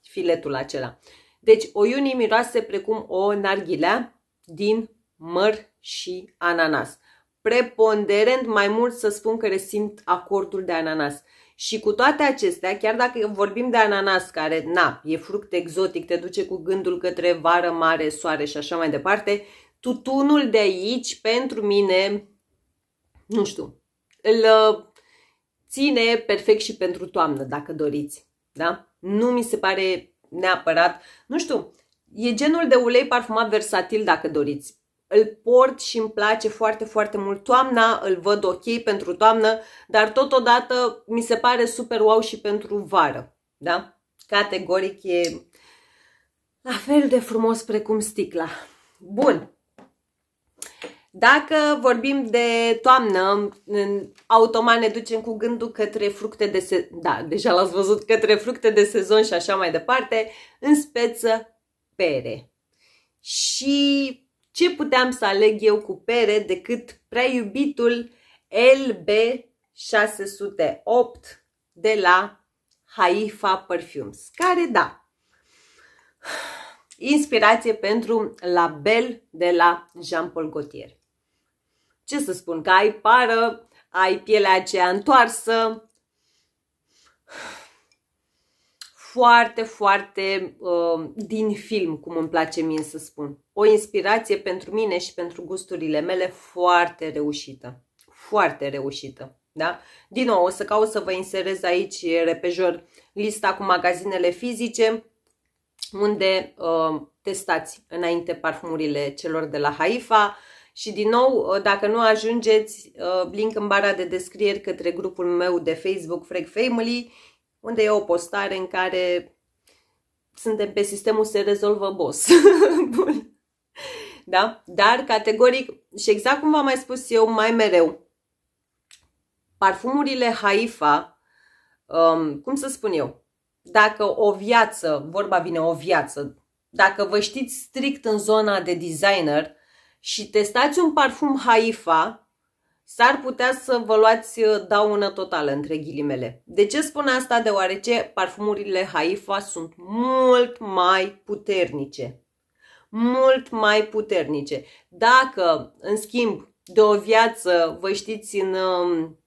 filetul acela. Deci, o iunii miroase precum o narghilea din măr și ananas. Preponderent mai mult să spun că resimt acordul de ananas. Și cu toate acestea, chiar dacă vorbim de ananas, care, na, e fruct exotic, te duce cu gândul către vară, mare, soare și așa mai departe, tutunul de aici, pentru mine, nu știu, îl uh, ține perfect și pentru toamnă, dacă doriți. Da? Nu mi se pare neapărat, nu știu, e genul de ulei parfumat versatil dacă doriți. Îl port și îmi place foarte, foarte mult toamna, îl văd ok pentru toamnă, dar totodată mi se pare super wow și pentru vară. Da? Categoric e la fel de frumos precum sticla. Bun, dacă vorbim de toamnă, automat ne ducem cu gândul către fructe de sezon, da, deja l-ați văzut, către fructe de sezon și așa mai departe, în speță pere. Și ce puteam să aleg eu cu pere decât prea iubitul LB608 de la Haifa Perfumes, care, da, inspirație pentru label de la Jean-Paul Gaultier ce să spun, că ai pară, ai pielea aceea întoarsă, foarte, foarte uh, din film, cum îmi place mie să spun. O inspirație pentru mine și pentru gusturile mele foarte reușită. Foarte reușită. Da? Din nou, o să caut să vă inserez aici repejor lista cu magazinele fizice unde uh, testați înainte parfumurile celor de la Haifa. Uh, și din nou, uh, dacă nu ajungeți, uh, link în bara de descrieri către grupul meu de Facebook Freg Family, unde e o postare în care suntem pe sistemul se rezolvă boss. Bun. Da? Dar categoric, și exact cum v-am mai spus eu mai mereu, parfumurile Haifa, um, cum să spun eu, dacă o viață, vorba vine o viață, dacă vă știți strict în zona de designer, și testați un parfum Haifa, s-ar putea să vă luați uh, daună totală, între ghilimele. De ce spun asta? Deoarece parfumurile Haifa sunt mult mai puternice. Mult mai puternice. Dacă, în schimb, de o viață vă știți în um,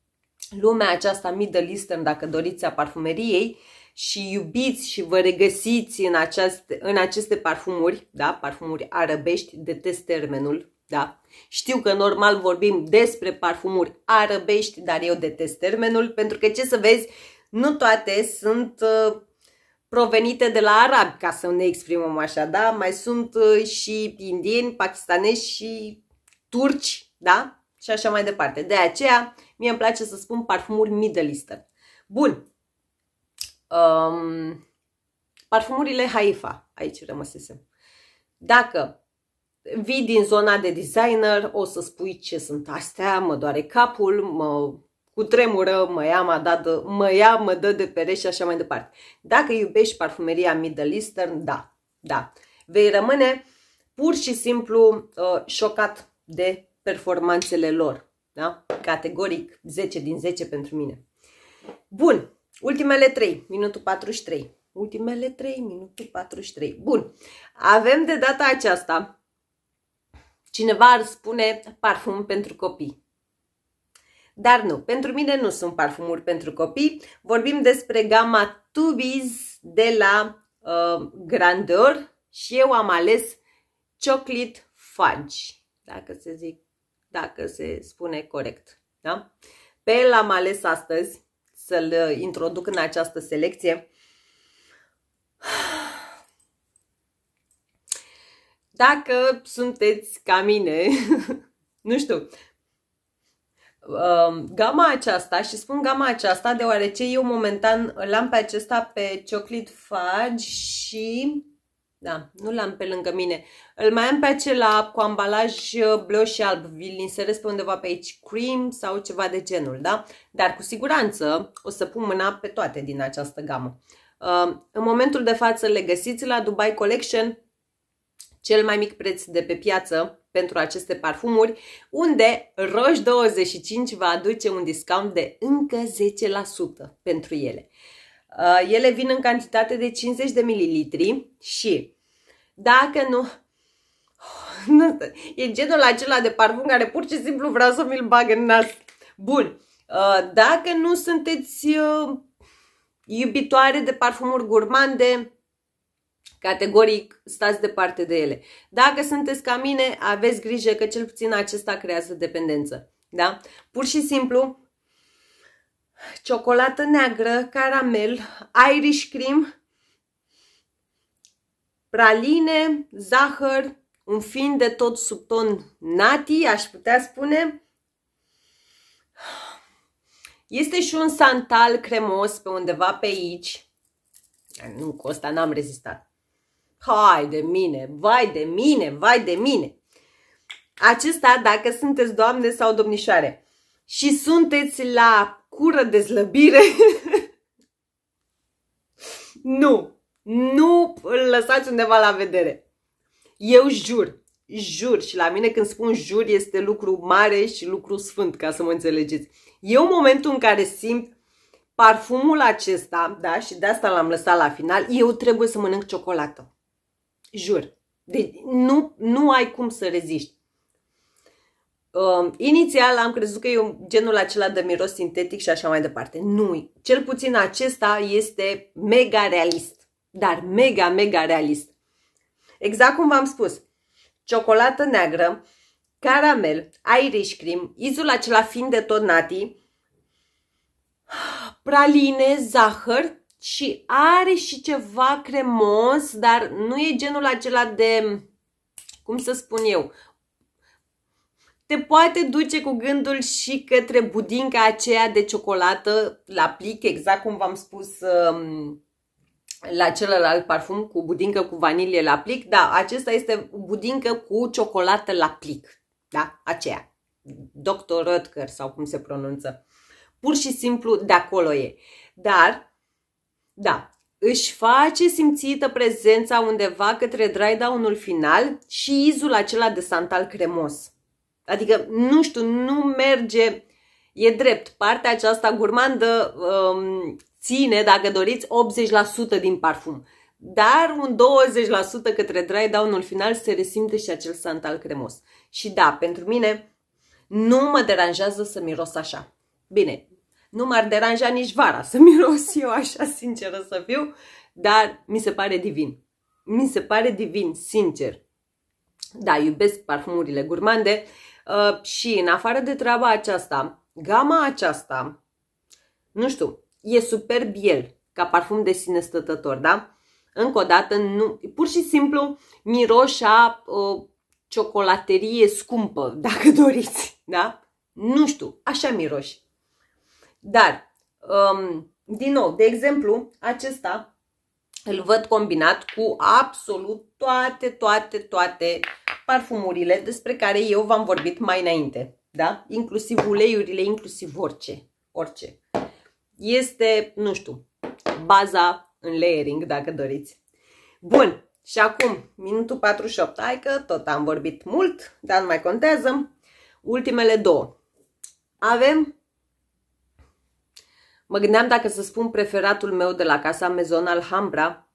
lumea aceasta middle eastern, dacă doriți, a parfumeriei, uh, și iubiți și vă regăsiți în, aceste în aceste parfumuri, da, parfumuri arăbești, detest termenul, da. Știu că normal vorbim despre parfumuri arăbești, dar eu detest termenul, pentru că ce să vezi, nu toate sunt uh, provenite de la arabi, ca să ne exprimăm așa, da? Mai sunt uh, și indieni, pakistanezi și turci, da? Și așa mai departe. De aceea, mie îmi place să spun parfumuri middle eastern. Bun, Um, parfumurile Haifa, aici rămăsesem. Dacă vii din zona de designer, o să spui ce sunt astea, mă doare capul, mă cu tremură, mă ia, mă, dat, mă ia, mă dă de pereți și așa mai departe. Dacă iubești parfumeria Middle Eastern, da, da. Vei rămâne pur și simplu uh, șocat de performanțele lor. Da? Categoric 10 din 10 pentru mine. Bun, Ultimele 3, minutul 43. Ultimele 3, minutul 43. Bun. Avem de data aceasta. Cineva ar spune parfum pentru copii. Dar nu, pentru mine nu sunt parfumuri pentru copii. Vorbim despre gama tubis de la uh, Grandeur și eu am ales Chocolate Fudge, dacă se zic, dacă se spune corect. Da? Pe el am ales astăzi să-l uh, introduc în această selecție. Dacă sunteți ca mine, nu știu, um, gama aceasta și spun gama aceasta deoarece eu momentan l-am pe acesta pe Chocolate Fudge și da, nu l-am pe lângă mine. Îl mai am pe acela cu ambalaj uh, bleu și alb. Vi-l inserez pe undeva pe aici cream sau ceva de genul, da? Dar cu siguranță o să pun mâna pe toate din această gamă. Uh, în momentul de față le găsiți la Dubai Collection, cel mai mic preț de pe piață pentru aceste parfumuri, unde Roche25 va aduce un discount de încă 10% pentru ele. Uh, ele vin în cantitate de 50 de mililitri și dacă nu... E genul acela de parfum care pur și simplu vreau să mi-l bag în nas. Bun, uh, dacă nu sunteți uh, iubitoare de parfumuri gurmande, Categoric, stați departe de ele. Dacă sunteți ca mine, aveți grijă că cel puțin acesta creează dependență. Da? Pur și simplu, ciocolată neagră, caramel, Irish cream, praline, zahăr, un fin de tot sub ton nati, aș putea spune. Este și un santal cremos pe undeva pe aici. Nu, cu ăsta n-am rezistat. Hai de mine, vai de mine, vai de mine. Acesta, dacă sunteți doamne sau domnișoare și sunteți la cură de slăbire. nu! Nu îl lăsați undeva la vedere. Eu jur, jur și la mine când spun jur este lucru mare și lucru sfânt, ca să mă înțelegeți. Eu în momentul în care simt parfumul acesta, da, și de asta l-am lăsat la final, eu trebuie să mănânc ciocolată. Jur. Deci nu, nu ai cum să reziști. Uh, inițial am crezut că e genul acela de miros sintetic și așa mai departe. Nu, cel puțin acesta este mega realist, dar mega, mega realist. Exact cum v-am spus, ciocolată neagră, caramel, Irish cream, izul acela fiind de tot nati, praline, zahăr și are și ceva cremos, dar nu e genul acela de, cum să spun eu, te poate duce cu gândul și către budinca aceea de ciocolată la plic, exact cum v-am spus um, la celălalt parfum cu budincă cu vanilie la plic. Da, acesta este budincă cu ciocolată la plic. Da, aceea. Dr. Rutger sau cum se pronunță. Pur și simplu de acolo e. Dar, da, își face simțită prezența undeva către dry down-ul final și izul acela de santal cremos. Adică, nu știu, nu merge, e drept. Partea aceasta gurmandă um, ține, dacă doriți, 80% din parfum. Dar un 20% către dry down-ul final se resimte și acel santal cremos. Și da, pentru mine nu mă deranjează să miros așa. Bine, nu m-ar deranja nici vara să miros eu așa, sinceră să fiu, dar mi se pare divin. Mi se pare divin, sincer. Da, iubesc parfumurile gurmande, Uh, și în afară de treaba aceasta, gama aceasta, nu știu, e superb el ca parfum de sine stătător, da? Încă o dată, nu, pur și simplu miroșa o uh, ciocolaterie scumpă, dacă doriți, da? Nu știu, așa miroși. Dar, um, din nou, de exemplu, acesta îl văd combinat cu absolut toate, toate, toate parfumurile despre care eu v-am vorbit mai înainte, da? Inclusiv uleiurile, inclusiv orice, orice. Este, nu știu, baza în layering, dacă doriți. Bun, și acum, minutul 48, hai că tot am vorbit mult, dar nu mai contează. Ultimele două. Avem Mă gândeam dacă să spun preferatul meu de la Casa Mezon Alhambra,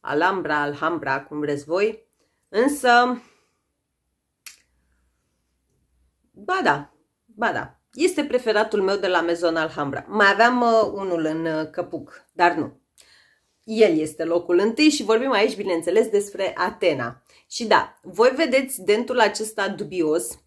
Alhambra, Alhambra, cum vreți voi, însă Ba da, ba da. Este preferatul meu de la Maison Alhambra. Mai aveam uh, unul în uh, căpuc, dar nu. El este locul întâi și vorbim aici, bineînțeles, despre Atena. Și da, voi vedeți dentul acesta dubios,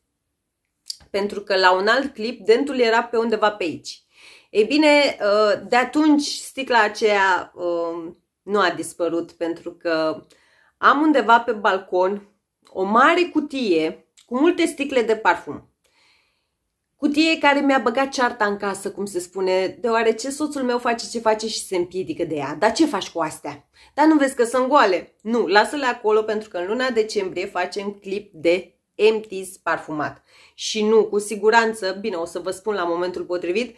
pentru că la un alt clip dentul era pe undeva pe aici. Ei bine, uh, de atunci sticla aceea uh, nu a dispărut, pentru că am undeva pe balcon o mare cutie cu multe sticle de parfum. Cutie care mi-a băgat cearta în casă, cum se spune, deoarece soțul meu face ce face și se împiedică de ea. Dar ce faci cu astea? Dar nu vezi că sunt goale? Nu, lasă-le acolo pentru că în luna decembrie facem clip de empties parfumat. Și nu, cu siguranță, bine, o să vă spun la momentul potrivit,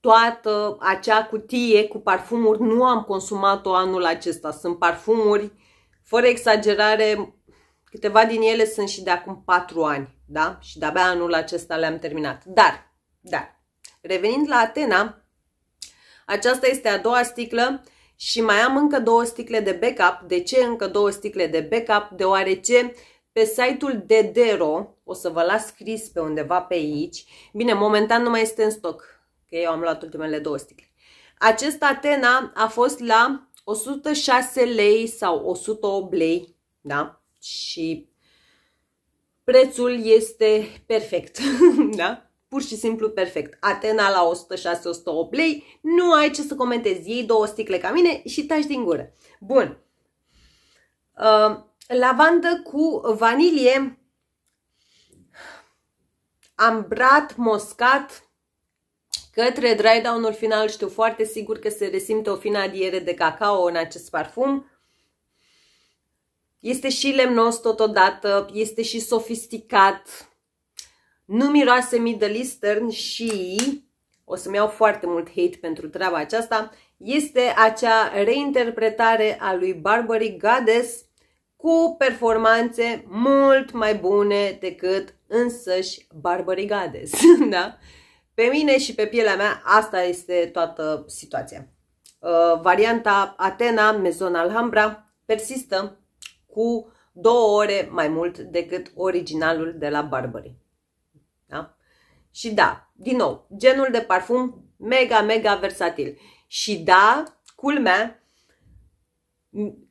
toată acea cutie cu parfumuri nu am consumat-o anul acesta. Sunt parfumuri, fără exagerare, Câteva din ele sunt și de acum 4 ani, da? Și de-abia anul acesta le-am terminat. Dar, da. revenind la Atena, aceasta este a doua sticlă și mai am încă două sticle de backup. De ce încă două sticle de backup? Deoarece pe site-ul Dedero, o să vă las scris pe undeva pe aici, bine, momentan nu mai este în stoc, că eu am luat ultimele două sticle. Acest Atena a fost la 106 lei sau 108 lei, da? și prețul este perfect, da? Pur și simplu perfect. Atena la 106-108 lei, nu ai ce să comentezi, iei două sticle ca mine și taci din gură. Bun. Uh, lavandă cu vanilie, ambrat, moscat, către dry down-ul final știu foarte sigur că se resimte o fină adiere de cacao în acest parfum. Este și lemnos totodată, este și sofisticat, nu miroase Middle Eastern și, o să-mi iau foarte mult hate pentru treaba aceasta, este acea reinterpretare a lui Barbary Goddess cu performanțe mult mai bune decât însăși Barbary Goddess, da? Pe mine și pe pielea mea asta este toată situația. Uh, varianta Atena, Mezon Alhambra, persistă cu două ore mai mult decât originalul de la Burberry. Da? Și da, din nou, genul de parfum mega, mega versatil. Și da, culmea,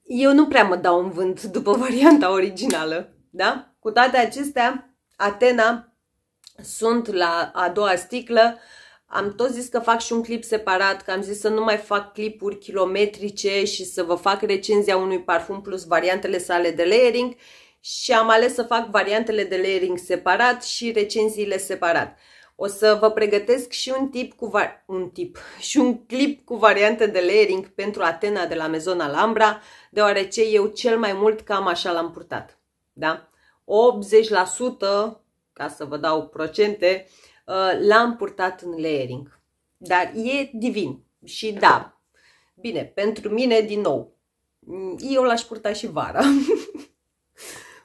eu nu prea mă dau în vânt după varianta originală, da? Cu toate acestea, Atena sunt la a doua sticlă, uh, am tot zis că fac și un clip separat, că am zis să nu mai fac clipuri kilometrice și să vă fac recenzia unui parfum plus variantele sale de layering și am ales să fac variantele de layering separat și recenziile separat. O să vă pregătesc și un tip cu un tip și un clip cu variante de layering pentru Atena de la Maison Alhambra, deoarece eu cel mai mult cam așa l-am purtat. Da? 80%, ca să vă dau procente, Uh, l-am purtat în layering. Dar e divin și da, bine, pentru mine din nou, mm, eu l-aș purta și vara.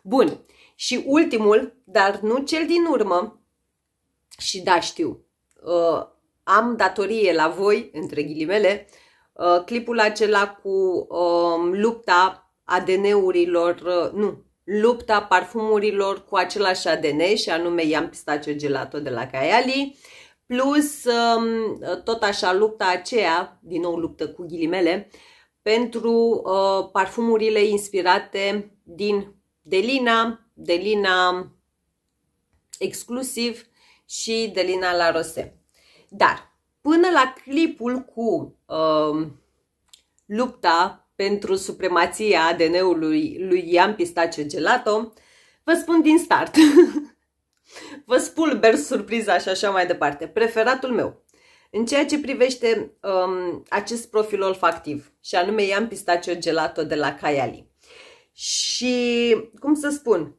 Bun, și ultimul, dar nu cel din urmă, și da, știu, uh, am datorie la voi, între ghilimele, uh, clipul acela cu uh, lupta ADN-urilor, uh, nu, lupta parfumurilor cu același ADN și anume Iam Pistacio Gelato de la Caiali, plus um, tot așa lupta aceea, din nou luptă cu ghilimele, pentru uh, parfumurile inspirate din Delina, Delina exclusiv și Delina la Rose. Dar până la clipul cu uh, lupta pentru supremația ADN-ului lui Ian Pistace Gelato, vă spun din start. vă spulber surpriza și așa mai departe. Preferatul meu. În ceea ce privește um, acest profil olfactiv, și anume Ian Pistace Gelato de la Caiali. Și, cum să spun,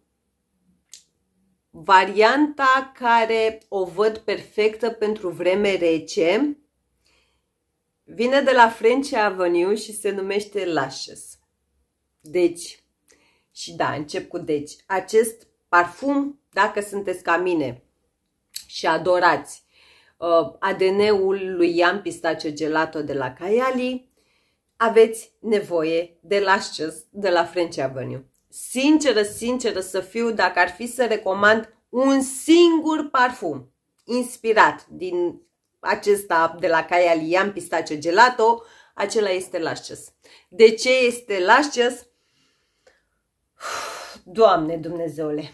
varianta care o văd perfectă pentru vreme rece Vine de la French Avenue și se numește Lashes. Deci, și da, încep cu deci. Acest parfum, dacă sunteți ca mine și adorați uh, ADN-ul lui Ian Pistace Gelato de la Caiali, aveți nevoie de Lashes de la French Avenue. Sinceră, sinceră să fiu, dacă ar fi să recomand un singur parfum inspirat din acesta de la Caia Liam Pistace Gelato, acela este lascios. De ce este lascios? Doamne Dumnezeule!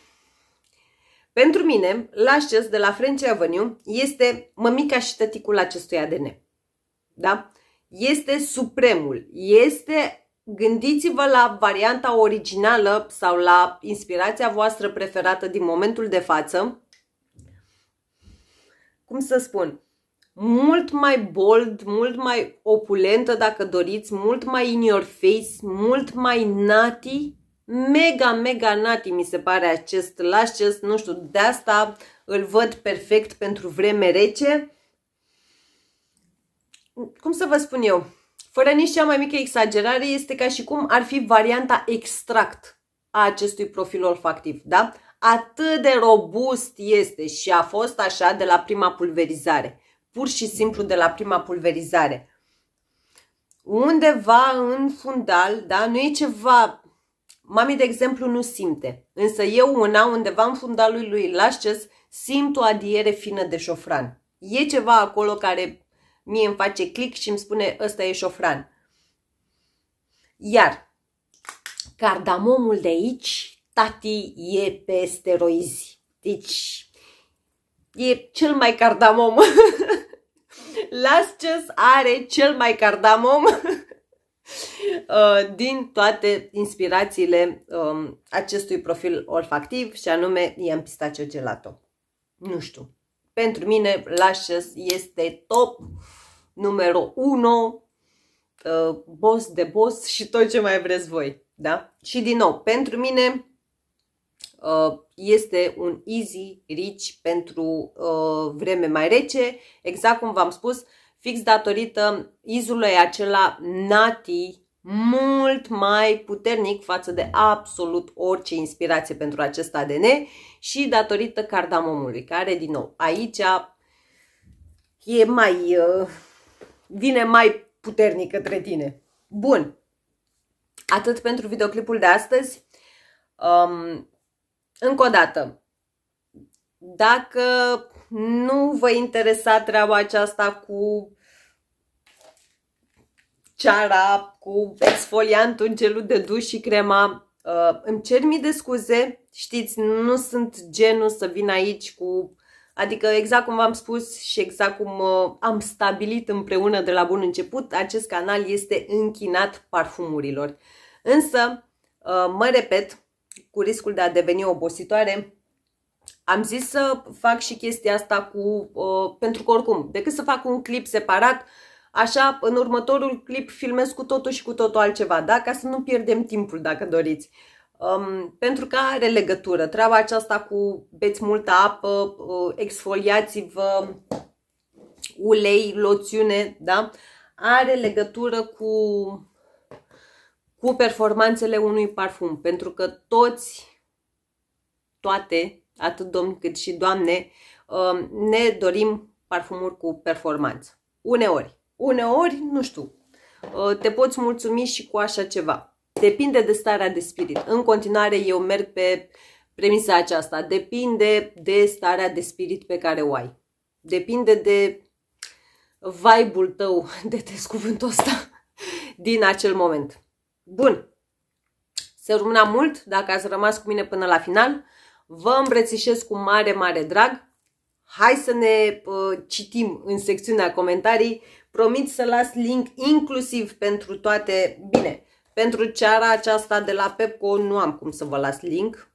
Pentru mine, lascios de la French Avenue este mămica și tăticul acestui ADN. Da? Este supremul, este Gândiți-vă la varianta originală sau la inspirația voastră preferată din momentul de față. Cum să spun? mult mai bold, mult mai opulentă dacă doriți, mult mai in your face, mult mai nati, mega, mega nati mi se pare acest lashes, nu știu, de asta îl văd perfect pentru vreme rece. Cum să vă spun eu, fără nici cea mai mică exagerare, este ca și cum ar fi varianta extract a acestui profil olfactiv, da? Atât de robust este și a fost așa de la prima pulverizare pur și simplu de la prima pulverizare. Undeva în fundal, da, nu e ceva... Mami, de exemplu, nu simte, însă eu una, undeva în fundalul lui Lasces, simt o adiere fină de șofran. E ceva acolo care mie îmi face click și îmi spune ăsta e șofran. Iar cardamomul de aici, tati, e pe steroizi. Deci, e cel mai cardamom. Lasces are cel mai cardamom uh, din toate inspirațiile um, acestui profil olfactiv și anume i-am pistaceo gelato. Nu știu. Pentru mine Lashes este top numărul 1 uh, boss de boss și tot ce mai vreți voi. Da? Și din nou, pentru mine uh, este un easy rich pentru uh, vreme mai rece, exact cum v-am spus, fix datorită izului acela nati mult mai puternic față de absolut orice inspirație pentru acest ADN și datorită cardamomului, care din nou aici e mai uh, vine mai puternic către tine. Bun, atât pentru videoclipul de astăzi. Um, încă o dată, dacă nu vă interesa treaba aceasta cu ceara, cu exfoliantul, gelul de duș și crema, uh, îmi cer mii de scuze, știți, nu sunt genul să vin aici cu Adică exact cum v-am spus și exact cum uh, am stabilit împreună de la bun început, acest canal este închinat parfumurilor. Însă, uh, mă repet, cu riscul de a deveni obositoare, am zis să fac și chestia asta cu, uh, pentru că oricum, decât să fac un clip separat, așa, în următorul clip filmez cu totul și cu totul altceva, da? Ca să nu pierdem timpul, dacă doriți. Um, pentru că are legătură. Treaba aceasta cu beți multă apă, uh, exfoliați-vă, ulei, loțiune, da? Are legătură cu cu performanțele unui parfum, pentru că toți, toate, atât domni cât și doamne, um, ne dorim parfumuri cu performanță. Uneori. Uneori, nu știu, uh, te poți mulțumi și cu așa ceva. Depinde de starea de spirit. În continuare, eu merg pe premisa aceasta. Depinde de starea de spirit pe care o ai. Depinde de vibe-ul tău, de descuvântul ăsta, din acel moment. Bun. Se rămâna mult, dacă ați rămas cu mine până la final. Vă îmbrățișez cu mare, mare drag. Hai să ne uh, citim în secțiunea comentarii. Promit să las link inclusiv pentru toate. Bine, pentru ceara aceasta de la Pepco nu am cum să vă las link.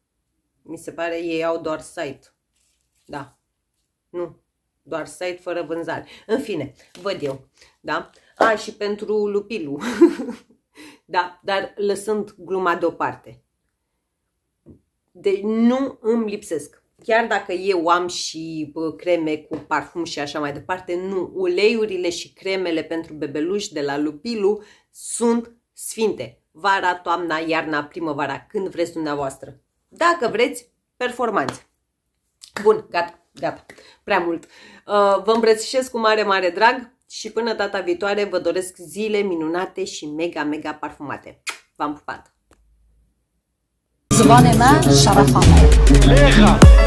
Mi se pare ei au doar site. Da. Nu. Doar site fără vânzare. În fine, văd eu. Da? A, și pentru lupilu. Da? Dar lăsând gluma deoparte. Deci nu îmi lipsesc. Chiar dacă eu am și creme cu parfum și așa mai departe, nu. Uleiurile și cremele pentru bebeluși de la Lupilu sunt sfinte. Vara, toamna, iarna, primăvara, când vreți dumneavoastră. Dacă vreți, performanțe. Bun, gata, gata, prea mult. Uh, vă îmbrățișez cu mare, mare drag și până data viitoare vă doresc zile minunate și mega, mega parfumate. V-am pupat! زبان من eh?